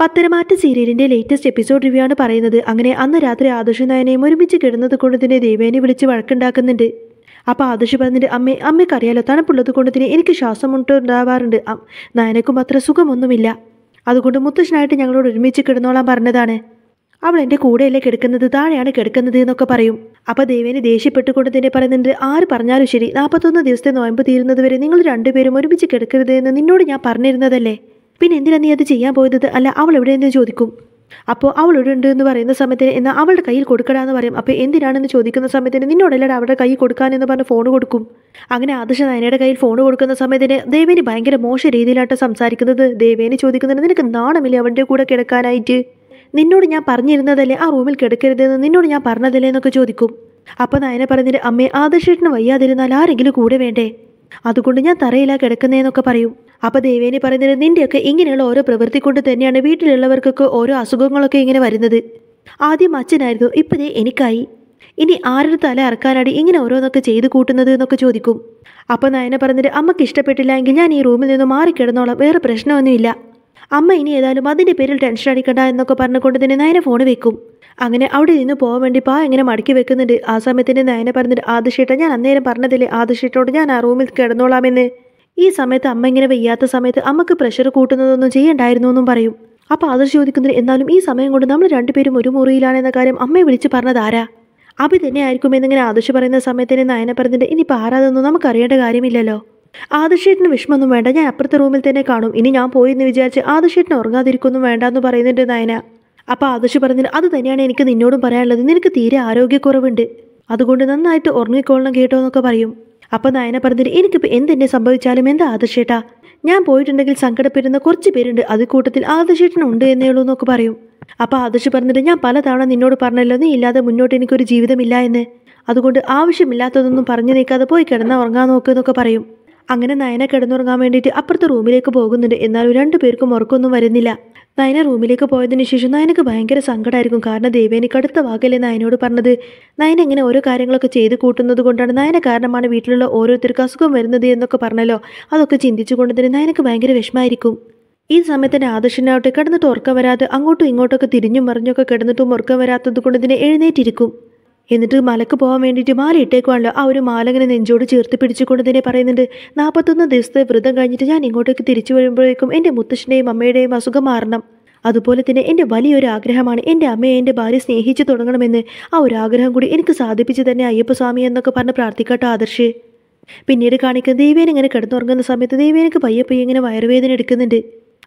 പത്തരമാറ്റ സീരിയലിന്റെ latest episode review ആണ് പറയുന്നത് അങ്ങനെ അന്ന് രാത്രി ആദർശ നയനയും ഒരുമിച്ച് കിടന്നത് കൊണ്ട് തന്നെ ദേവേനെ വിളിച്ച് വഴക്കുണ്ടാക്കുന്നുണ്ട് അപ്പോൾ ആദർശ് പറഞ്ഞിട്ട് അമ്മേ അമ്മയ്ക്കറിയാലോ തണുപ്പുള്ളത് കൊണ്ട് തന്നെ എനിക്ക് ശ്വാസം ഉണ്ടാവാറുണ്ട് നയനക്കും അത്ര സുഖമൊന്നുമില്ല അതുകൊണ്ട് മുത്തശ്ശനായിട്ട് ഞങ്ങളോട് ഒരുമിച്ച് കിടന്നോളാൻ പറഞ്ഞതാണ് അവൾ എൻ്റെ കൂടെയല്ലേ കിടക്കുന്നത് താഴെയാണ് കിടക്കുന്നത് എന്നൊക്കെ പറയും അപ്പോൾ ദേവേനെ ദേഷ്യപ്പെട്ടുകൊണ്ട് തന്നെ പറയുന്നുണ്ട് ആര് പറഞ്ഞാലും ശരി നാൽപ്പത്തൊന്ന് ദിവസത്തെ നോയമ്പ് തീരുന്നത് വരെ നിങ്ങൾ രണ്ടുപേരും ഒരുമിച്ച് കിടക്കരുത് എന്ന് നിന്നോട് ഞാൻ പറഞ്ഞിരുന്നതല്ലേ പിന്നെ എന്തിനാ നീ അത് ചെയ്യാൻ പോയത് അല്ല അവൾ എവിടെയെന്ന് ചോദിക്കും അപ്പോൾ അവൾ ഉണ്ട് എന്ന് പറയുന്ന സമയത്തിന് എന്നാൽ അവളുടെ കയ്യിൽ എന്ന് പറയും അപ്പോൾ എന്തിനാണെന്ന് ചോദിക്കുന്ന സമയത്തിന് നിന്നോടല്ലട അവരുടെ കൈ കൊടുക്കാനെന്ന് പറഞ്ഞ് ഫോൺ കൊടുക്കും അങ്ങനെ ആദർശ നയനയുടെ കയ്യിൽ ഫോൺ കൊടുക്കുന്ന സമയത്തിന് ദേവേനി ഭയങ്കര മോശ രീതിയിലാണ് സംസാരിക്കുന്നത് ദേവേനി ചോദിക്കുന്നതിന് നിനക്ക് നാണമില്ല അവൻ്റെ കൂടെ കിടക്കാനായിട്ട് നിന്നോട് ഞാൻ പറഞ്ഞിരുന്നതല്ലേ ആ റൂമിൽ കിടക്കരുതെന്ന് നിന്നോട് ഞാൻ പറഞ്ഞതല്ലേ എന്നൊക്കെ ചോദിക്കും അപ്പം നയനെ പറഞ്ഞിട്ട് അമ്മേ ആദർശേട്ടന് വയ്യാതിരുന്നാൽ ആരെങ്കിലും കൂടെ വേണ്ടേ അതുകൊണ്ട് ഞാൻ തറയിലാ കിടക്കുന്നതെന്നൊക്കെ പറയും അപ്പോൾ ദേവേനി പറയുന്നത് നിൻ്റെയൊക്കെ ഇങ്ങനെയുള്ള ഓരോ പ്രവൃത്തി കൊണ്ട് തന്നെയാണ് വീട്ടിലുള്ളവർക്കൊക്കെ ഓരോ അസുഖങ്ങളൊക്കെ ഇങ്ങനെ വരുന്നത് ആദ്യം അച്ഛനായിരുന്നു ഇപ്പതേ എനിക്കായി ഇനി ആരുടെ തല ഇറക്കാനാണ് ഇങ്ങനെ ഓരോന്നൊക്കെ ചെയ്തു കൂട്ടുന്നത് എന്നൊക്കെ ചോദിക്കും അപ്പോൾ നയന പറഞ്ഞിട്ട് അമ്മക്ക് ഇഷ്ടപ്പെട്ടില്ല എങ്കിൽ ഞാൻ ഈ റൂമിൽ നിന്ന് മാറിക്കിടന്നോളാം വേറെ പ്രശ്നമൊന്നുമില്ല അമ്മ ഇനി ഏതായാലും അതിൻ്റെ പേരിൽ ടെൻഷൻ അടിക്കണ്ട എന്നൊക്കെ പറഞ്ഞുകൊണ്ട് തന്നെ നയന ഫോൺ വെക്കും അങ്ങനെ അവിടെ നിന്ന് പോകാൻ വേണ്ടി പാ എങ്ങനെ മടക്കി വെക്കുന്നുണ്ട് ആ സമയത്തിൻ്റെ നയനെ പറഞ്ഞിട്ട് ആദിശേട്ട ഞാൻ അന്നേരം പറഞ്ഞതില്ലേ ആദിശേട്ടോട് ഞാൻ ആ റൂമിൽ കിടന്നോളാമെന്ന് ഈ സമയത്ത് അമ്മ ഇങ്ങനെ വയ്യാത്ത സമയത്ത് അമ്മക്ക് പ്രഷർ കൂട്ടുന്നതൊന്നും ചെയ്യണ്ടായിരുന്നു എന്നും പറയും അപ്പോൾ ആദർശ് ചോദിക്കുന്നതിന് എന്നാലും ഈ സമയം കൊണ്ട് നമ്മൾ രണ്ടുപേരും ഒരു മുറിയിലാണെന്ന കാര്യം അമ്മയെ വിളിച്ച് പറഞ്ഞത് ആരാ അഭി ആയിരിക്കും എന്നിങ്ങനെ ആദർശ് പറയുന്ന സമയത്തിനെ നയന പറഞ്ഞിട്ട് പാറാതൊന്നും നമുക്ക് നമുക്കറിയേണ്ട കാര്യമില്ലല്ലോ ആദർശേട്ടിന് വിഷമൊന്നും വേണ്ട ഞാൻ അപ്പുറത്തെ റൂമിൽ തന്നെ കാണും ഇനി ഞാൻ പോയി എന്ന് വിചാരിച്ച് ആദർശേട്ടിന് ഉറങ്ങാതിരിക്കൊന്നും വേണ്ടെന്ന് പറയുന്നുണ്ട് നയന അപ്പോൾ ആദർശ് പറഞ്ഞത് അത് തന്നെയാണ് എനിക്ക് നിന്നോടും പറയാനുള്ളത് നിനക്ക് തീരെ ആരോഗ്യക്കുറവുണ്ട് അതുകൊണ്ട് നന്നായിട്ട് ഉറങ്ങിക്കോളണം കേട്ടോ എന്നൊക്കെ പറയും അപ്പോൾ നയന പറഞ്ഞിട്ട് എനിക്കിപ്പോൾ എന്തെന്നെ സംഭവിച്ചാലും എന്താ ആദർശേട്ടാ ഞാൻ പോയിട്ടുണ്ടെങ്കിൽ സങ്കടപ്പെടുന്ന കുറച്ച് പേരുണ്ട് അത് കൂട്ടത്തിൽ ആദർശേട്ടനുണ്ട് എന്നേ ഉള്ളൂ എന്നൊക്കെ പറയും അപ്പോൾ ആദർശ് പറഞ്ഞിട്ട് ഞാൻ പലതവണ നിന്നോട് പറഞ്ഞല്ലോ നീ ഇല്ലാതെ മുന്നോട്ട് എനിക്കൊരു ജീവിതമില്ല എന്ന് അതുകൊണ്ട് ആവശ്യമില്ലാത്തതൊന്നും പറഞ്ഞു നീക്കാതെ പോയി കിടന്ന ഉറങ്ങാൻ നോക്കുക എന്നൊക്കെ പറയും അങ്ങനെ നയന കിടന്നുറങ്ങാൻ വേണ്ടിയിട്ട് അപ്പുറത്തെ റൂമിലേക്ക് പോകുന്നുണ്ട് എന്നാലും രണ്ടു പേർക്കും ഉറക്കമൊന്നും വരുന്നില്ല നയന റൂമിലേക്ക് പോയതിന് ശേഷം നയനക്ക് ഭയങ്കര സങ്കടമായിരിക്കും കാരണം ദേവേനി കടുത്ത വാക്കല്ലേ നയനോട് പറഞ്ഞത് നയന ഇങ്ങനെ ഓരോ കാര്യങ്ങളൊക്കെ ചെയ്ത് കൂട്ടുന്നത് കൊണ്ടാണ് നയന കാരണമാണ് വീട്ടിലുള്ള ഓരോരുത്തർക്ക് അസുഖം വരുന്നത് എന്നൊക്കെ പറഞ്ഞല്ലോ അതൊക്കെ ചിന്തിച്ചുകൊണ്ട് തന്നെ നയനക്ക് ഭയങ്കര വിഷമായിരിക്കും ഈ സമയത്തിന് ആദർശനാവട്ടെ കിടന്നിട്ട് ഉറക്കം വരാതെ അങ്ങോട്ടും ഇങ്ങോട്ടൊക്കെ തിരിഞ്ഞും മറിഞ്ഞൊക്കെ കിടന്നിട്ടും ഉറക്കം വരാത്തത് കൊണ്ട് തന്നെ എഴുന്നേറ്റിരിക്കും എന്നിട്ട് മലക്ക് പോകാൻ വേണ്ടിയിട്ട് മാല ഇട്ടേക്കുവാണല്ലോ ആ ഒരു മാലങ്ങനെ നെഞ്ചോട് ചേർത്ത് പിടിച്ചുകൊണ്ട് തന്നെ പറയുന്നുണ്ട് നാൽപ്പത്തൊന്ന് ദിവസത്തെ വ്രതം കഴിഞ്ഞിട്ട് ഞാൻ ഇങ്ങോട്ടേക്ക് തിരിച്ചു വരുമ്പോഴേക്കും എൻ്റെ മുത്തശ്ശൻ്റെയും അമ്മയുടെയും അസുഖം മാറണം അതുപോലെ തന്നെ എൻ്റെ വലിയൊരു ആഗ്രഹമാണ് എൻ്റെ അമ്മയെ എൻ്റെ ഭാര്യ സ്നേഹിച്ചു തുടങ്ങണമെന്ന് ആ ഒരു ആഗ്രഹം കൂടി എനിക്ക് സാധിപ്പിച്ച് തന്നെ അയ്യപ്പസ്വാമി എന്നൊക്കെ പറഞ്ഞ് പ്രാർത്ഥിക്കട്ടോ ആദർശ് പിന്നീട് കാണിക്കുന്ന ദേവേൻ ഇങ്ങനെ കിടന്നുറങ്ങുന്ന സമയത്ത് ദേവേനക്ക് പയ്യെ ഇങ്ങനെ വയറുവേദന എടുക്കുന്നുണ്ട്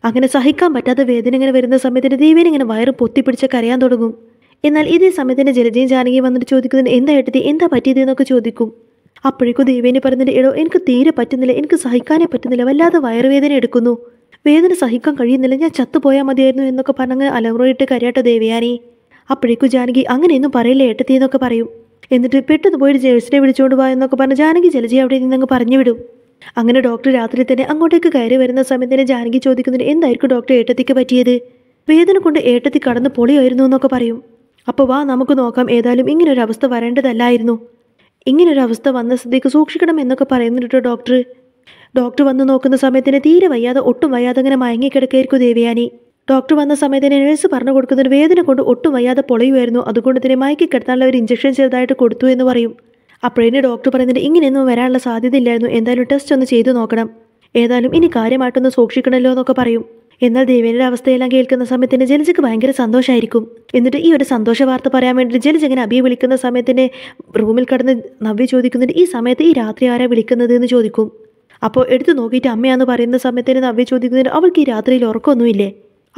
അങ്ങനെ സഹിക്കാൻ പറ്റാത്ത വേദന ഇങ്ങനെ വരുന്ന സമയത്തിന് ദേവേൻ ഇങ്ങനെ വയറ് പൊത്തിപ്പിടിച്ച് കരയാൻ തുടങ്ങും എന്നാൽ ഇതേ സമയത്ത് തന്നെ ജലജയും ജാനകി വന്നിട്ട് ചോദിക്കുന്നതിന് എന്താ ഏട്ടത്തി എന്താ പറ്റിയത് എന്നൊക്കെ ചോദിക്കും അപ്പോഴേക്കും ദേവേനെ പറഞ്ഞിട്ട് എടോ എനിക്ക് തീരെ പറ്റുന്നില്ല എനിക്ക് സഹിക്കാനേ പറ്റുന്നില്ല വല്ലാതെ വയറുവേദന എടുക്കുന്നു വേദന സഹിക്കാൻ കഴിയുന്നില്ല ഞാൻ ചത്തുപോയാൽ മതിയായിരുന്നു എന്നൊക്കെ പറഞ്ഞങ്ങ് അലമുറയിട്ട് കരയാട്ടോ ദേവയാനി അപ്പോഴേക്കും ജാനകി അങ്ങനെയൊന്നും പറയില്ല ഏട്ടത്തി എന്നൊക്കെ പറയും എന്നിട്ട് പെട്ടെന്ന് പോയിട്ട് ജേഴ്സിനെ വിളിച്ചുകൊണ്ട് പോകാം എന്നൊക്കെ പറഞ്ഞ് ജാനകി ജലജി അവിടെ നിന്നങ്ങ് പറഞ്ഞു വിടും അങ്ങനെ ഡോക്ടർ രാത്രി തന്നെ അങ്ങോട്ടേക്ക് കയറി വരുന്ന തന്നെ ജാനകി ചോദിക്കുന്നതിന് എന്തായിരിക്കും ഡോക്ടർ ഏട്ടത്തിക്ക് പറ്റിയത് വേദന കൊണ്ട് ഏട്ടത്തി കടന്ന് പൊളിയായിരുന്നു എന്നൊക്കെ പറയും അപ്പോൾ വാ നമുക്ക് നോക്കാം ഏതായാലും ഇങ്ങനൊരവസ്ഥ വരേണ്ടതല്ലായിരുന്നു ഇങ്ങനൊരവസ്ഥ വന്ന സ്ഥിതിക്ക് സൂക്ഷിക്കണം എന്നൊക്കെ പറയുന്നുണ്ട് ഡോക്ടർ ഡോക്ടർ വന്ന് നോക്കുന്ന സമയത്തിന് തീരെ വയ്യാതെ ഒട്ടും വയ്യാതെ അങ്ങനെ മയങ്ങിക്കിടക്കായിരിക്കും ദേവയാനി ഡോക്ടർ വന്ന സമയത്തിന് നഴ്സ് പറഞ്ഞു കൊടുക്കുന്നൊരു വേദന കൊണ്ട് ഒട്ടും വയ്യാതെ പൊളയുമായിരുന്നു അതുകൊണ്ട് തന്നെ മയക്കി കിടത്താനുള്ള ഒരു ഇഞ്ചക്ഷൻ ചെറുതായിട്ട് കൊടുത്തു എന്ന് പറയും അപ്പോഴേ ഡോക്ടർ പറയുന്നത് ഇങ്ങനെയൊന്നും വരാനുള്ള സാധ്യതയില്ലായിരുന്നു എന്തായാലും ടെസ്റ്റ് ഒന്ന് ചെയ്തു നോക്കണം ഏതായാലും ഇനി കാര്യമായിട്ടൊന്ന് സൂക്ഷിക്കണമല്ലോ എന്നൊക്കെ പറയും എന്നാൽ ദേവേനയുടെ അവസ്ഥയെല്ലാം കേൾക്കുന്ന സമയത്തിന് ജലജക്ക് ഭയങ്കര സന്തോഷമായിരിക്കും എന്നിട്ട് ഈ ഒരു സന്തോഷ വാർത്ത പറയാൻ വേണ്ടി ജലജ് ഇങ്ങനെ അബിയെ വിളിക്കുന്ന സമയത്തിന് റൂമിൽ കടന്ന് നവ്യ ചോദിക്കുന്നുണ്ട് ഈ സമയത്ത് ഈ രാത്രി ആരാ വിളിക്കുന്നത് എന്ന് ചോദിക്കും അപ്പോൾ എടുത്തു നോക്കിയിട്ട് അമ്മയാന്ന് പറയുന്ന സമയത്തിന് നവ്യ ചോദിക്കുന്നുണ്ട് അവൾക്ക് ഈ രാത്രിയിൽ ഉറക്കമൊന്നുമില്ലേ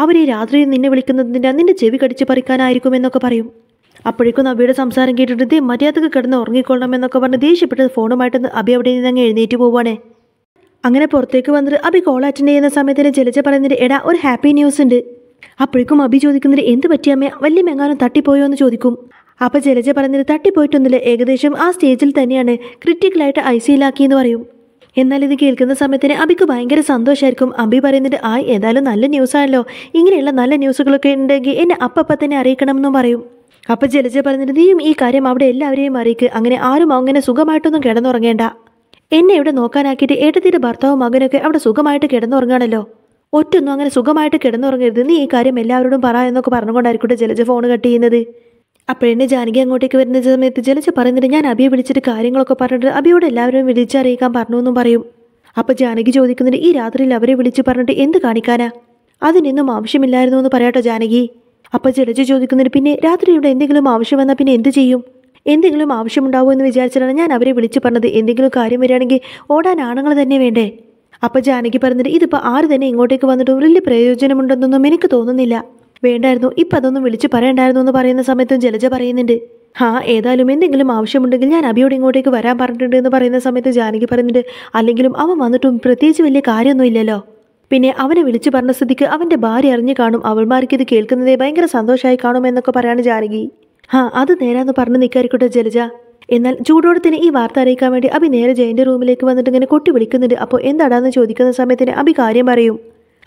അവർ ഈ രാത്രി നിന്നെ വിളിക്കുന്നതിൻ്റെ നിന്റെ ചെവി കടിച്ച് പറിക്കാനായിരിക്കും എന്നൊക്കെ പറയും അപ്പോഴേക്കും നവ്യയുടെ സംസാരം കേട്ടിട്ട് മര്യാദക്ക് കിടന്ന് ഉറങ്ങിക്കൊള്ളണം എന്നൊക്കെ പറഞ്ഞ് ദേഷ്യപ്പെട്ട് ഫോണുമായിട്ട് അബി അവിടെ നിന്ന് അങ്ങ് എഴുന്നേറ്റ് പോവുകയാണേ അങ്ങനെ പുറത്തേക്ക് വന്നിട്ട് അബി കോൾ അറ്റൻഡ് ചെയ്യുന്ന സമയത്തിന് ജലജ പറയുന്നത് എടാ ഒരു ഹാപ്പി ന്യൂസ് ഉണ്ട് അപ്പോഴേക്കും അബി ചോദിക്കുന്നത് എന്ത് പറ്റിയമ്മേ വലിയ മെങ്ങാനും തട്ടിപ്പോയോ എന്ന് ചോദിക്കും അപ്പോൾ ജലജ പറയുന്നത് തട്ടിപ്പോയിട്ടൊന്നുമില്ല ഏകദേശം ആ സ്റ്റേജിൽ തന്നെയാണ് ക്രിറ്റിക്കലായിട്ട് ഐ എന്ന് പറയും എന്നാൽ ഇത് കേൾക്കുന്ന സമയത്തിന് അബിക്ക് ഭയങ്കര സന്തോഷമായിരിക്കും അബി പറയുന്നത് ആ ഏതായാലും നല്ല ന്യൂസാണല്ലോ ഇങ്ങനെയുള്ള നല്ല ന്യൂസുകളൊക്കെ ഉണ്ടെങ്കിൽ എന്നെ അപ്പപ്പം തന്നെ അറിയിക്കണമെന്നും പറയും അപ്പോൾ ജലജ പറഞ്ഞിട്ട് നീയും ഈ കാര്യം അവിടെ എല്ലാവരെയും അറിയിക്കുക അങ്ങനെ ആരും അങ്ങനെ സുഖമായിട്ടൊന്നും കിടന്നുറങ്ങേണ്ട എന്നെ ഇവിടെ നോക്കാനാക്കിയിട്ട് ഏട്ടത്തിൻ്റെ ഭർത്താവും മകനൊക്കെ അവിടെ സുഖമായിട്ട് കിടന്നുറങ്ങാണല്ലോ ഒറ്റൊന്നും അങ്ങനെ സുഖമായിട്ട് കിടന്നുറങ്ങരുത് നീ ഈ കാര്യം എല്ലാവരോടും പറ എന്നൊക്കെ പറഞ്ഞുകൊണ്ടായിരിക്കട്ടെ ജലജ ഫോൺ കട്ട് ചെയ്യുന്നത് അപ്പോഴെന്നെ ജാനകി അങ്ങോട്ടേക്ക് വരുന്ന സമയത്ത് ജലജ പറയുന്നിട്ട് ഞാൻ അബിയെ വിളിച്ചിട്ട് കാര്യങ്ങളൊക്കെ പറഞ്ഞിട്ട് അബിയോട് എല്ലാവരും വിളിച്ചറിയിക്കാൻ പറഞ്ഞു എന്നും പറയും അപ്പോൾ ജാനകി ചോദിക്കുന്നുണ്ട് ഈ രാത്രിയിൽ അവരെ വിളിച്ച് പറഞ്ഞിട്ട് എന്ത് കാണിക്കാനാ അതിനൊന്നും ആവശ്യമില്ലായിരുന്നു എന്ന് പറയാട്ടോ ജാനകി അപ്പോൾ ജലജ ചോദിക്കുന്നുണ്ട് പിന്നെ രാത്രി ഇവിടെ എന്തെങ്കിലും ആവശ്യം വന്നാൽ പിന്നെ എന്ത് ചെയ്യും എന്തെങ്കിലും ആവശ്യമുണ്ടാവോ എന്ന് വിചാരിച്ചിട്ടാണ് ഞാൻ അവരെ വിളിച്ചു പറഞ്ഞത് എന്തെങ്കിലും കാര്യം വരികയാണെങ്കിൽ ഓടാൻ ആണുങ്ങൾ തന്നെ വേണ്ടേ അപ്പോൾ ജാനകി പറഞ്ഞിട്ട് ഇതിപ്പോൾ ആര് തന്നെ ഇങ്ങോട്ടേക്ക് വന്നിട്ട് വലിയ പ്രയോജനമുണ്ടെന്നൊന്നും എനിക്ക് തോന്നുന്നില്ല വേണ്ടായിരുന്നു ഇപ്പം അതൊന്നും വിളിച്ച് പറയണ്ടായിരുന്നു എന്ന് പറയുന്ന സമയത്തും ജലജ പറയുന്നുണ്ട് ആ ഏതായാലും എന്തെങ്കിലും ആവശ്യമുണ്ടെങ്കിൽ ഞാൻ അബിയോട് ഇങ്ങോട്ടേക്ക് വരാൻ പറഞ്ഞിട്ടുണ്ട് എന്ന് പറയുന്ന സമയത്ത് ജാനകി പറഞ്ഞിട്ട് അല്ലെങ്കിലും അവൻ വന്നിട്ടും പ്രത്യേകിച്ച് വലിയ കാര്യമൊന്നുമില്ലല്ലോ പിന്നെ അവനെ വിളിച്ചു പറഞ്ഞ സ്ഥിതിക്ക് അവൻ്റെ ഭാര്യ അറിഞ്ഞു കാണും അവൾമാർക്ക് ഇത് കേൾക്കുന്നതേ ഭയങ്കര സന്തോഷമായി കാണുമെന്നൊക്കെ പറയാണ് ജാനകി ആ അത് നേരാന്ന് പറഞ്ഞ് നിൽക്കാരിക്കോട്ടെ ജലജ എന്നാൽ ചൂടോടെ തന്നെ ഈ വാർത്ത അറിയിക്കാൻ വേണ്ടി അഭി നേരെ ജയൻ്റെ റൂമിലേക്ക് വന്നിട്ട് ഇങ്ങനെ കൊട്ടി വിളിക്കുന്നുണ്ട് അപ്പോൾ എന്താടാന്ന് ചോദിക്കുന്ന സമയത്തിന് അഭി കാര്യം പറയും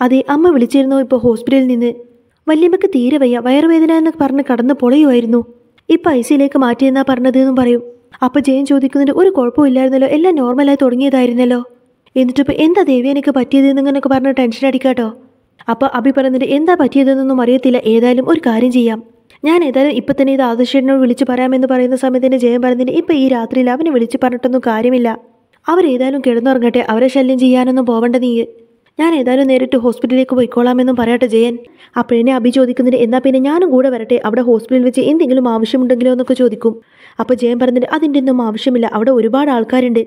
അതെ അമ്മ വിളിച്ചിരുന്നു ഇപ്പോൾ ഹോസ്പിറ്റലിൽ നിന്ന് വല്യമ്മക്ക് തീരെ വയ്യ വയറുവേദന എന്ന് പറഞ്ഞ് കടന്ന് പൊളയുമായിരുന്നു ഇപ്പം ഐ സിയിലേക്ക് മാറ്റിയെന്നാ പറഞ്ഞത് എന്നും പറയും അപ്പോൾ ജയൻ ചോദിക്കുന്നുണ്ട് ഒരു കുഴപ്പമില്ലായിരുന്നല്ലോ എല്ലാം നോർമലായി തുടങ്ങിയതായിരുന്നല്ലോ എന്നിട്ടിപ്പോൾ എന്താ ദേവി എനിക്ക് പറ്റിയതെന്ന് പറഞ്ഞ് ടെൻഷൻ അടിക്കാട്ടോ അപ്പോൾ അഭി പറഞ്ഞിട്ട് എന്താ പറ്റിയതെന്നൊന്നും അറിയത്തില്ല ഏതായാലും ഒരു കാര്യം ചെയ്യാം ഞാൻ ഏതായാലും ഇപ്പം തന്നെ ഇത് ആദർശേട്ടനോട് വിളിച്ച് പറയാമെന്ന് പറയുന്ന സമയത്ത് തന്നെ ജയൻ പറഞ്ഞതിന് ഇപ്പം ഈ രാത്രിയിൽ അവനെ വിളിച്ച് പറഞ്ഞിട്ടൊന്നും കാര്യമില്ല അവരേതായാലും കിടന്നുറങ്ങട്ടെ അവരെ ശല്യം ചെയ്യാനൊന്നും പോവണ്ട നീ ഞാൻ ഏതായാലും നേരിട്ട് ഹോസ്പിറ്റലിലേക്ക് പോയിക്കോളാമെന്നും പറയട്ടെ ജയൻ അപ്പോഴെന്നെ അഭി ചോദിക്കുന്നുണ്ട് എന്നാൽ പിന്നെ ഞാനും കൂടെ വരട്ടെ അവിടെ ഹോസ്പിറ്റലിൽ വെച്ച് എന്തെങ്കിലും ആവശ്യമുണ്ടെങ്കിലോ എന്നൊക്കെ ചോദിക്കും അപ്പോൾ ജയൻ പറഞ്ഞിട്ട് അതിൻ്റെ ഒന്നും ആവശ്യമില്ല അവിടെ ഒരുപാട് ആൾക്കാരുണ്ട്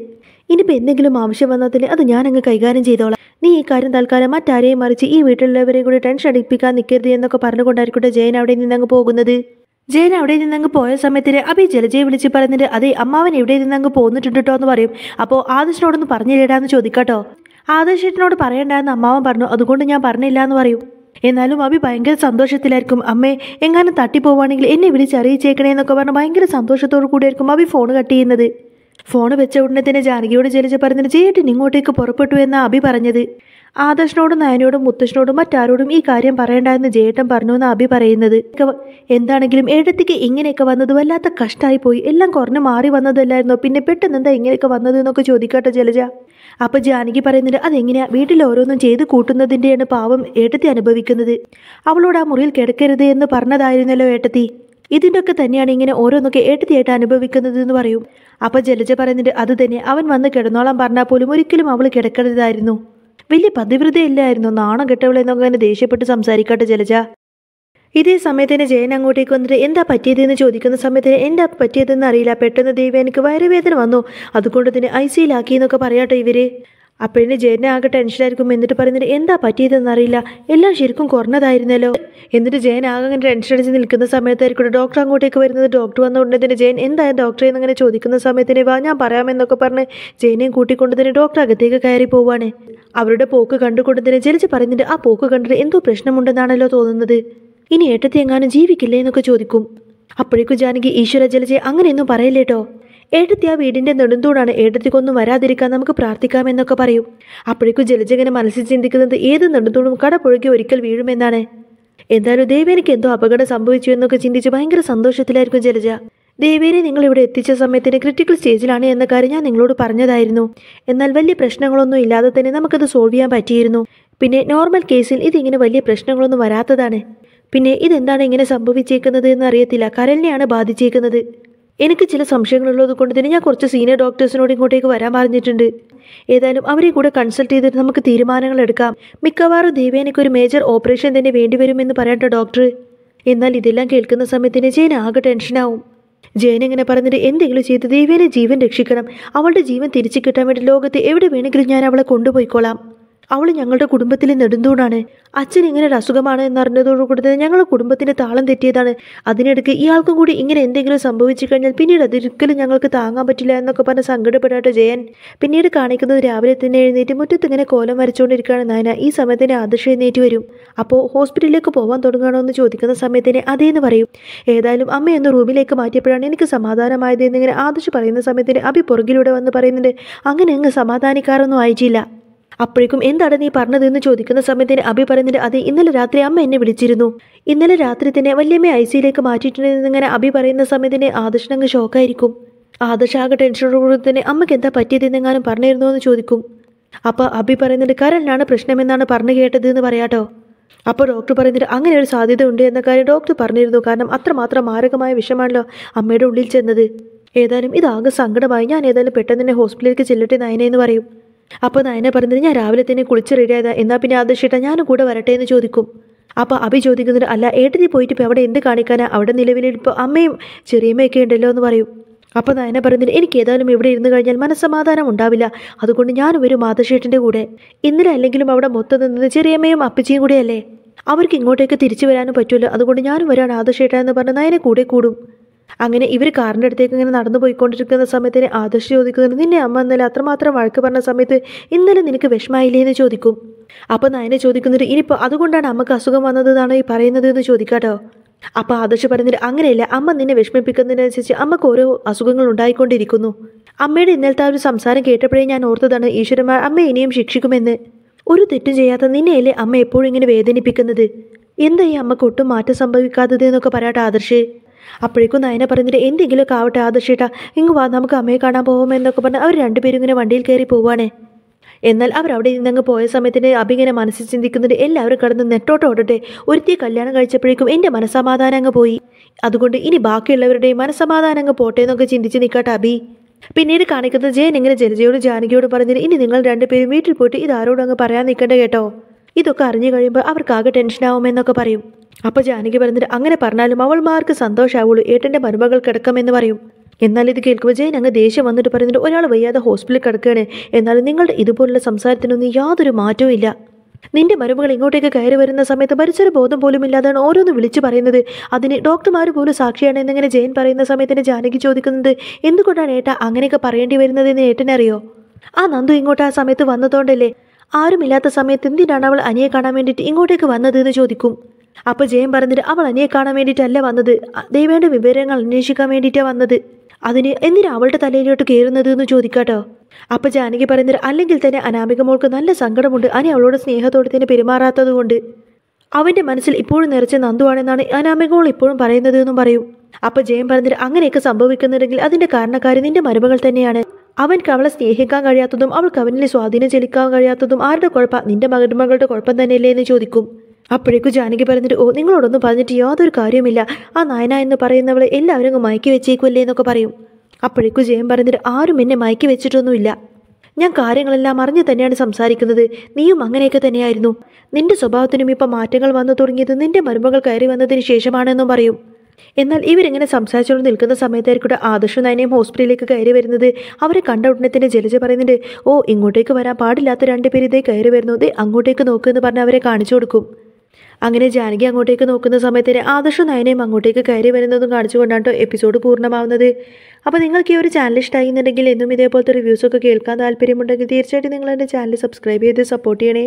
ഇനിയിപ്പോൾ എന്തെങ്കിലും ആവശ്യം വന്നാൽ തന്നെ അത് ഞാനങ്ങ് കൈകാര്യം ചെയ്തോളാം നീ ഈ കാര്യം തൽക്കാലം മറ്റാരെയും മറിച്ച് ഈ വീട്ടിലുള്ളവരെയും കൂടി ടെൻഷൻ അടിപ്പിക്കാൻ നിൽക്കരുത് എന്നൊക്കെ പറഞ്ഞുകൊണ്ടായിരിക്കട്ടെ ജയൻ അവിടെ നിന്നങ്ങ് പോകുന്നത് ജയൻ അവിടെ നിന്നങ്ങ് പോയ സമയത്തിന് അഭി ജലജയെ വിളിച്ച് പറഞ്ഞിട്ട് അതെ അമ്മാവൻ ഇവിടെ നിന്നങ്ങ് പോന്നിട്ടുണ്ടോ എന്ന് പറയും അപ്പോൾ ആദർശിനോടൊന്ന് പറഞ്ഞില്ലേടാന്ന് ചോദിക്കാട്ടോ ആദർശനോട് പറയണ്ടെന്ന് അമ്മാവൻ പറഞ്ഞു അതുകൊണ്ട് ഞാൻ പറഞ്ഞില്ല എന്ന് പറയും എന്നാലും അഭി ഭയങ്കര സന്തോഷത്തിലായിരിക്കും അമ്മേ എങ്ങാനും തട്ടിപ്പോവാണെങ്കിൽ എന്നെ വിളിച്ചറിയിച്ചേക്കണേ എന്നൊക്കെ പറഞ്ഞ് ഭയങ്കര സന്തോഷത്തോടു കൂടിയായിരിക്കും അഭി ഫോൺ കട്ട് ചെയ്യുന്നത് ഫോൺ വെച്ച ഉടനെ തന്നെ ജാനകിയോട് ജലജ പറഞ്ഞത് ചേട്ടൻ ഇങ്ങോട്ടേക്ക് പുറപ്പെട്ടു എന്ന അഭി പറഞ്ഞത് ആദർശനോടും നയനോടും മുത്തശ്ശനോടും മറ്റാരോടും ഈ കാര്യം പറയണ്ട എന്ന് ജേട്ടൻ പറഞ്ഞു എന്ന് അഭി പറയുന്നത് എന്താണെങ്കിലും എഴുത്തിക്ക് ഇങ്ങനെയൊക്കെ വന്നത് വല്ലാത്ത കഷ്ടമായി പോയി എല്ലാം കുറഞ്ഞു മാറി വന്നതല്ലായിരുന്നോ പിന്നെ പെട്ടെന്ന് എന്താ ഇങ്ങനെയൊക്കെ വന്നത് എന്നൊക്കെ ചോദിക്കട്ടെ ജലജ അപ്പൊ ജാനകി പറയുന്നത് അതെങ്ങനെയാ വീട്ടിൽ ഓരോന്നും ചെയ്ത് കൂട്ടുന്നതിന്റെയാണ് പാവം ഏട്ടത്തി അനുഭവിക്കുന്നത് അവളോട് ആ മുറിയിൽ കിടക്കരുത് എന്ന് പറഞ്ഞതായിരുന്നല്ലോ ഏട്ടത്തി ഇതിൻ്റെയൊക്കെ തന്നെയാണ് ഇങ്ങനെ ഓരോന്നൊക്കെ ഏട്ടത്തിയായിട്ട് അനുഭവിക്കുന്നത് എന്ന് പറയും അപ്പോൾ ജലജ പറയുന്നുണ്ട് അത് തന്നെ അവൻ വന്ന് കിടന്നോളാൻ പറഞ്ഞാൽ പോലും ഒരിക്കലും അവൾ കിടക്കരുതായിരുന്നു വലിയ പതിവ്രതയില്ലായിരുന്നു നാണം കെട്ടവളെന്നൊക്കെ അങ്ങനെ ദേഷ്യപ്പെട്ട് സംസാരിക്കട്ടെ ജലജ ഇതേ സമയത്തിന് ജയൻ അങ്ങോട്ടേക്ക് വന്നിട്ട് എന്താ പറ്റിയതെന്ന് ചോദിക്കുന്ന സമയത്തിന് എന്താ പറ്റിയതെന്ന് അറിയില്ല പെട്ടെന്ന് ദൈവം എനിക്ക് വയറുവേദന വന്നു അതുകൊണ്ട് തന്നെ ഐ സിയിലാക്കി എന്നൊക്കെ പറയാട്ടോ ഇവര് അപ്പോഴേ ജയനെ ആകെ ടെൻഷനായിരിക്കും എന്നിട്ട് പറയുന്നത് എന്താ പറ്റിയതെന്നറിയില്ല എല്ലാം ശരിക്കും കുറഞ്ഞതായിരുന്നല്ലോ എന്നിട്ട് ജയൻ ആകെ അങ്ങനെ ടെൻഷൻ അടിച്ച് നിൽക്കുന്ന സമയത്തായിരിക്കും ഡോക്ടർ അങ്ങോട്ടേക്ക് വരുന്നത് ഡോക്ടർ വന്ന ഉടനെ തന്നെ ജയൻ എന്തായാലും ഡോക്ടറെ ഇങ്ങനെ ചോദിക്കുന്ന സമയത്തിന് വാ ഞാൻ പറയാമെന്നൊക്കെ പറഞ്ഞ് ജയനെയും കൂട്ടിക്കൊണ്ട് തന്നെ ഡോക്ടർ അകത്തേക്ക് കയറി പോവാണ് അവരുടെ പോക്ക് കണ്ടുകൊണ്ട് തന്നെ ജലിച്ച് പറയുന്നുണ്ട് ആ പോക്ക് കണ്ടിട്ട് എന്തോ പ്രശ്നമുണ്ടെന്നാണല്ലോ തോന്നുന്നത് ഇനി ഏട്ടത്തെ എങ്ങാനും ജീവിക്കില്ലേ എന്നൊക്കെ ചോദിക്കും അപ്പോഴേക്കും ജാനകി ഈശ്വര ജലജെ അങ്ങനെയൊന്നും പറയില്ലേട്ടോ ഏട്ടത്തി ആ വീടിൻ്റെ നെടുന്തൂടാണ് ഏട്ടത്തിക്കൊന്നും വരാതിരിക്കാൻ നമുക്ക് പ്രാർത്ഥിക്കാമെന്നൊക്കെ പറയും അപ്പോഴേക്കും ജലജകന് മനസ്സിൽ ചിന്തിക്കുന്നത് ഏത് നെടുന്തൂടും കടപുഴകി ഒരിക്കൽ വീഴുമെന്നാണ് എന്തായാലും ദേവേനയ്ക്ക് എന്തോ അപകടം സംഭവിച്ചു എന്നൊക്കെ ചിന്തിച്ച് ഭയങ്കര സന്തോഷത്തിലായിരിക്കും ജലജ ദേവേനെ നിങ്ങൾ ഇവിടെ എത്തിച്ച സമയത്തിന് ക്രിട്ടിക്കൽ സ്റ്റേജിലാണ് എന്ന കാര്യം ഞാൻ നിങ്ങളോട് പറഞ്ഞതായിരുന്നു എന്നാൽ വലിയ പ്രശ്നങ്ങളൊന്നും ഇല്ലാതെ തന്നെ നമുക്കത് സോൾവ് ചെയ്യാൻ പറ്റിയിരുന്നു പിന്നെ നോർമൽ കേസിൽ ഇതിങ്ങനെ വലിയ പ്രശ്നങ്ങളൊന്നും വരാത്തതാണ് പിന്നെ ഇതെന്താണ് ഇങ്ങനെ സംഭവിച്ചേക്കുന്നത് എന്ന് അറിയത്തില്ല കരലിനെയാണ് ബാധിച്ചേക്കുന്നത് എനിക്ക് ചില സംശയങ്ങളുള്ളത് കൊണ്ട് തന്നെ ഞാൻ കുറച്ച് സീനിയർ ഡോക്ടേഴ്സിനോട് ഇങ്ങോട്ടേക്ക് വരാൻ പറഞ്ഞിട്ടുണ്ട് ഏതായാലും അവരെ കൂടെ കൺസൾട്ട് ചെയ്തിട്ട് നമുക്ക് തീരുമാനങ്ങൾ എടുക്കാം മിക്കവാറും ദേവേനയ്ക്ക് ഒരു മേജർ ഓപ്പറേഷൻ തന്നെ വേണ്ടിവരുമെന്ന് പറയണ്ട ഡോക്ടർ എന്നാൽ ഇതെല്ലാം കേൾക്കുന്ന സമയത്തിന് ജയൻ ആകെ ടെൻഷനാവും ജയൻ ഇങ്ങനെ പറഞ്ഞിട്ട് എന്തെങ്കിലും ചെയ്ത് ദേവേനെ ജീവൻ രക്ഷിക്കണം അവളുടെ ജീവൻ തിരിച്ചു കിട്ടാൻ വേണ്ടി ലോകത്ത് എവിടെ വേണമെങ്കിലും ഞാൻ അവളെ കൊണ്ടുപോയിക്കോളാം അവൾ ഞങ്ങളുടെ കുടുംബത്തിലെ നെടുന്തൂണാണ് അച്ഛൻ ഇങ്ങനെ ഒരു അസുഖമാണ് എന്നറിഞ്ഞതോടുകൂടി തന്നെ ഞങ്ങളുടെ കുടുംബത്തിൻ്റെ താളം തെറ്റിയതാണ് അതിനിടയ്ക്ക് ഇയാൾക്കും കൂടി ഇങ്ങനെ എന്തെങ്കിലും സംഭവിച്ചു കഴിഞ്ഞാൽ പിന്നീട് അതൊരിക്കലും ഞങ്ങൾക്ക് താങ്ങാൻ പറ്റില്ല എന്നൊക്കെ പറഞ്ഞ് സങ്കടപ്പെടാട്ടെ ജയൻ പിന്നീട് കാണിക്കുന്നത് രാവിലെ തന്നെ എഴുന്നേറ്റ് മുറ്റത്ത് ഇങ്ങനെ കോലം വരച്ചുകൊണ്ടിരിക്കുകയാണ് നായന ഈ സമയത്തിനെ ആദർശം എഴുന്നേറ്റ് വരും അപ്പോൾ ഹോസ്പിറ്റലിലേക്ക് പോകാൻ തുടങ്ങണോ എന്ന് ചോദിക്കുന്ന അതേ അതേന്ന് പറയും ഏതായാലും എന്ന് റൂമിലേക്ക് മാറ്റിയപ്പോഴാണ് എനിക്ക് സമാധാനമായത് എന്നിങ്ങനെ ആദർശം പറയുന്ന സമയത്തിന് അഭി പുറകിലൂടെ വന്ന് പറയുന്നുണ്ട് അങ്ങനെ അങ്ങ് സമാധാനിക്കാറൊന്നും അയച്ചില്ല അപ്പോഴേക്കും എന്താണ് നീ പറഞ്ഞതെന്ന് ചോദിക്കുന്ന സമയത്തിന് അബി പറയുന്നത് അത് ഇന്നലെ രാത്രി അമ്മ എന്നെ വിളിച്ചിരുന്നു ഇന്നലെ രാത്രി തന്നെ വല്യമ്മ ഐ സിയിലേക്ക് ഇങ്ങനെ അബി പറയുന്ന സമയത്തിന് ആദർശനങ്ങ് ഷോക്കായിരിക്കും ആകെ ടെൻഷനോടുകൂടി തന്നെ അമ്മയ്ക്ക് എന്താ പറ്റിയതെന്നെങ്ങാനും പറഞ്ഞിരുന്നു എന്ന് ചോദിക്കും അപ്പോൾ അബി പറയുന്നുണ്ട് കരലിനാണ് പ്രശ്നമെന്നാണ് പറഞ്ഞു കേട്ടത് എന്ന് പറയാട്ടോ അപ്പോൾ ഡോക്ടർ പറയുന്നത് അങ്ങനെ ഒരു സാധ്യത ഉണ്ട് എന്ന കാര്യം ഡോക്ടർ പറഞ്ഞിരുന്നു കാരണം അത്രമാത്രം മാരകമായ വിഷമാണല്ലോ അമ്മയുടെ ഉള്ളിൽ ചെന്നത് ഏതായാലും ഇതാകെ സങ്കടമായി ഞാൻ ഏതായാലും പെട്ടെന്ന് തന്നെ ഹോസ്പിറ്റലിലേക്ക് ചെല്ലട്ടെ നയനെന്ന് എന്ന് പറയും അപ്പോൾ നയന പറഞ്ഞത് ഞാൻ രാവിലെ തന്നെ കുളിച്ച് റെഡി ആയതാ എന്നാൽ പിന്നെ ആദർശേട്ടാ ഞാനും കൂടെ വരട്ടെ എന്ന് ചോദിക്കും അപ്പോൾ അഭി ചോദിക്കുന്നുണ്ട് അല്ല ഏട്ടനി പോയിട്ട് ഇപ്പോൾ അവിടെ എന്ത് കാണിക്കാനാ അവിടെ നിലവിൽ ഇപ്പോൾ അമ്മയും ചെറിയമ്മയൊക്കെ ഉണ്ടല്ലോ എന്ന് പറയും അപ്പോൾ നയന പറയുന്നത് എനിക്ക് ഏതായാലും ഇവിടെ ഇരുന്ന് കഴിഞ്ഞാൽ മനസ്സമാധാനം ഉണ്ടാവില്ല അതുകൊണ്ട് ഞാൻ വരും മാതശേട്ടൻ്റെ കൂടെ ഇന്നലെ അല്ലെങ്കിലും അവിടെ മൊത്തം നിന്നത് ചെറിയമ്മയും അപ്പച്ചിയും കൂടെയല്ലേ അവർക്ക് ഇങ്ങോട്ടേക്ക് തിരിച്ചു വരാനും പറ്റുമല്ലോ അതുകൊണ്ട് ഞാനും വരാൻ ആദശേട്ട എന്ന് പറഞ്ഞ നയനെ കൂടെ കൂടും അങ്ങനെ ഇവർ കാറിൻ്റെ അടുത്തേക്ക് ഇങ്ങനെ നടന്നു പോയിക്കൊണ്ടിരിക്കുന്ന സമയത്തിന് ആദർശ് ചോദിക്കുന്നുണ്ട് നിന്നെ അമ്മ ഇന്നലെ അത്രമാത്രം വഴക്ക് പറഞ്ഞ സമയത്ത് ഇന്നലെ നിനക്ക് വിഷമായില്ലേ എന്ന് ചോദിക്കും അപ്പോൾ നയനെ ചോദിക്കുന്നുണ്ട് ഇനിയിപ്പോൾ അതുകൊണ്ടാണ് അമ്മക്ക് അസുഖം വന്നത് എന്നാണ് ഈ പറയുന്നത് എന്ന് ചോദിക്കാട്ടോ അപ്പോൾ ആദർശ് പറയുന്നില്ല അങ്ങനെയല്ല അമ്മ നിന്നെ വിഷമിപ്പിക്കുന്നതിനനുസരിച്ച് അമ്മക്ക് ഓരോ അസുഖങ്ങൾ ഉണ്ടായിക്കൊണ്ടിരിക്കുന്നു അമ്മയുടെ ഇന്നലത്തെ ഒരു സംസാരം കേട്ടപ്പോഴേ ഞാൻ ഓർത്തതാണ് ഈശ്വരന്മാർ അമ്മ ഇനിയും ശിക്ഷിക്കുമെന്ന് ഒരു തെറ്റും ചെയ്യാത്ത നിന്നെയല്ലേ അമ്മ എപ്പോഴും ഇങ്ങനെ വേദനിപ്പിക്കുന്നത് എന്താ ഈ അമ്മക്ക് ഒട്ടും മാറ്റം സംഭവിക്കാത്തത് എന്നൊക്കെ പറയാട്ടെ ആദർശ് അപ്പോഴേക്കും നയന പറയുന്നിട്ട് എന്തെങ്കിലുമൊക്കെ ആവട്ടെ ആദർശേട്ടാ ഇങ്ങ് വാ നമുക്ക് അമ്മയെ കാണാൻ പോകുമോ എന്നൊക്കെ പറഞ്ഞ് അവർ രണ്ടുപേരും ഇങ്ങനെ വണ്ടിയിൽ കയറി പോവാണേ എന്നാൽ അവർ അവിടെ നിന്നങ്ങ് പോയ സമയത്തിന് അഭിങ്ങനെ മനസ്സിൽ ചിന്തിക്കുന്നുണ്ട് എല്ലാവരും കടന്ന് നെട്ടോട്ട് ഓടട്ടെ ഒരുത്തി കല്യാണം കഴിച്ചപ്പോഴേക്കും എൻ്റെ മനസ്സമാധാനം അങ്ങ് പോയി അതുകൊണ്ട് ഇനി ബാക്കിയുള്ളവരുടെയും മനസ്സമാധാനം അങ്ങ് പോട്ടെ എന്നൊക്കെ ചിന്തിച്ച് നിൽക്കട്ടെ അഭി പിന്നീട് കാണിക്കുന്നത് ജയൻ ഇങ്ങനെ ജനജയോട് ജാനകിയോട് പറഞ്ഞിട്ട് ഇനി നിങ്ങൾ രണ്ടുപേരും വീട്ടിൽ പോയിട്ട് ഇതാരോടും അങ്ങ് പറയാൻ നിൽക്കണ്ട കേട്ടോ ഇതൊക്കെ അറിഞ്ഞു കഴിയുമ്പോൾ അവർക്കാകെ ടെൻഷനാവുമെന്നൊക്കെ പറയും അപ്പോൾ ജാനകി പറഞ്ഞിട്ട് അങ്ങനെ പറഞ്ഞാലും അവൾമാർക്ക് സന്തോഷമാവുള്ളൂ ഏട്ടൻ്റെ മരുമകൾ കിടക്കുമെന്ന് പറയും എന്നാൽ ഇത് കേൾക്കുമ്പോൾ ജയൻ അങ്ങ് ദേഷ്യം വന്നിട്ട് പറയുന്നുണ്ട് ഒരാൾ വയ്യാതെ ഹോസ്പിറ്റലിൽ കിടക്കുകയാണ് എന്നാലും നിങ്ങളുടെ ഇതുപോലുള്ള സംസാരത്തിനൊന്നും യാതൊരു മാറ്റവും ഇല്ല നിന്റെ മരുമകൾ ഇങ്ങോട്ടേക്ക് കയറി വരുന്ന സമയത്ത് മരിച്ചൊരു ബോധം പോലും ഇല്ലാതാണ് ഓരോന്ന് വിളിച്ചു പറയുന്നത് അതിന് ഡോക്ടർമാർ പോലും സാക്ഷിയാണ് എന്നിങ്ങനെ ജയൻ പറയുന്ന എന്നെ ജാനകി ചോദിക്കുന്നത് എന്തുകൊണ്ടാണ് ഏട്ടാ അങ്ങനെയൊക്കെ പറയേണ്ടി എന്ന് ഏട്ടനറിയോ ആ നന്ദു ഇങ്ങോട്ട് ആ സമയത്ത് വന്നതുകൊണ്ടല്ലേ ആരുമില്ലാത്ത സമയത്ത് എന്തിനാണ് അവൾ അനിയെ കാണാൻ വേണ്ടിയിട്ട് ഇങ്ങോട്ടേക്ക് വന്നത് എന്ന് ചോദിക്കും അപ്പോൾ ജയൻ പറഞ്ഞിട്ട് അവൾ അനിയെ കാണാൻ വേണ്ടിയിട്ടല്ല വന്നത് ദൈവയുടെ വിവരങ്ങൾ അന്വേഷിക്കാൻ വേണ്ടിയിട്ടാണ് വന്നത് അതിന് എന്തിനാ അവളുടെ തലയിലോട്ട് കയറുന്നത് എന്ന് ചോദിക്കാട്ടോ അപ്പൊ ജാനകി പറയുന്നത് അല്ലെങ്കിൽ തന്നെ അനാമിക മോൾക്ക് നല്ല സങ്കടമുണ്ട് അനി അവളോട് സ്നേഹത്തോടെ തന്നെ പെരുമാറാത്തത് കൊണ്ട് അവന്റെ മനസ്സിൽ ഇപ്പോഴും നിറച്ച നന്ദുവാണെന്നാണ് അനാമിക മോൾ ഇപ്പോഴും പറയുന്നത് എന്നും പറയും അപ്പൊ ജയൻ പറഞ്ഞിട്ട് അങ്ങനെയൊക്കെ സംഭവിക്കുന്നുണ്ടെങ്കിൽ അതിന്റെ കാരണക്കാരി നിന്റെ മരുമകൾ തന്നെയാണ് അവൻക്ക് അവളെ സ്നേഹിക്കാൻ കഴിയാത്തതും അവൾക്ക് അവനിലെ സ്വാധീനം ചെലിക്കാൻ കഴിയാത്തതും ആരുടെ കുഴപ്പ നിന്റെ മകന്മകളുടെ കുഴപ്പം തന്നെയല്ലേ എന്ന് ചോദിക്കും അപ്പോഴേക്കും ജാനകി പറഞ്ഞിട്ട് ഓ നിങ്ങളോടൊന്നും പറഞ്ഞിട്ട് യാതൊരു കാര്യവുമില്ല ആ നായന എന്ന് പറയുന്നവളെ എല്ലാവരും മയക്കി വെച്ചേക്കുമല്ലേ എന്നൊക്കെ പറയും അപ്പോഴേക്കും ജയൻ പറഞ്ഞിട്ട് ആരും എന്നെ മയക്കി വെച്ചിട്ടൊന്നുമില്ല ഞാൻ കാര്യങ്ങളെല്ലാം അറിഞ്ഞു തന്നെയാണ് സംസാരിക്കുന്നത് നീയും അങ്ങനെയൊക്കെ തന്നെയായിരുന്നു നിന്റെ സ്വഭാവത്തിനും ഇപ്പം മാറ്റങ്ങൾ വന്നു തുടങ്ങിയത് നിന്റെ മരുമകൾ കയറി വന്നതിന് ശേഷമാണെന്നും പറയും എന്നാൽ ഇവരിങ്ങനെ സംസാരിച്ചുകൊണ്ട് നിൽക്കുന്ന സമയത്തായിരിക്കട്ടെ ആദർശ നയനയും ഹോസ്പിറ്റലിലേക്ക് കയറി വരുന്നത് അവരെ കണ്ട ഉടനെ തന്നെ ജലജ പറയുന്നുണ്ട് ഓ ഇങ്ങോട്ടേക്ക് വരാൻ പാടില്ലാത്ത പേര് ഇതേ കയറി വരുന്നു ദേ അങ്ങോട്ടേക്ക് നോക്കുമെന്ന് പറഞ്ഞ് അവരെ കാണിച്ചു കൊടുക്കും അങ്ങനെ ജാനകി അങ്ങോട്ടേക്ക് നോക്കുന്ന സമയത്തിന് ആദർശ നയനയും അങ്ങോട്ടേക്ക് കയറി വരുന്നതും കാണിച്ചുകൊണ്ടാണ് എപ്പിസോഡ് പൂർണ്ണമാവുന്നത് അപ്പോൾ നിങ്ങൾക്ക് ഈ ഒരു ചാനൽ ഇഷ്ടമായിരുന്നുണ്ടെങ്കിൽ എന്നും ഇതേപോലത്തെ റിവ്യൂസൊക്കെ കേൾക്കാൻ താല്പര്യമുണ്ടെങ്കിൽ തീർച്ചയായിട്ടും നിങ്ങൾ എൻ്റെ ചാനൽ സബ്സ്ക്രൈബ് ചെയ്ത് സപ്പോർട്ട് ചെയ്യണേ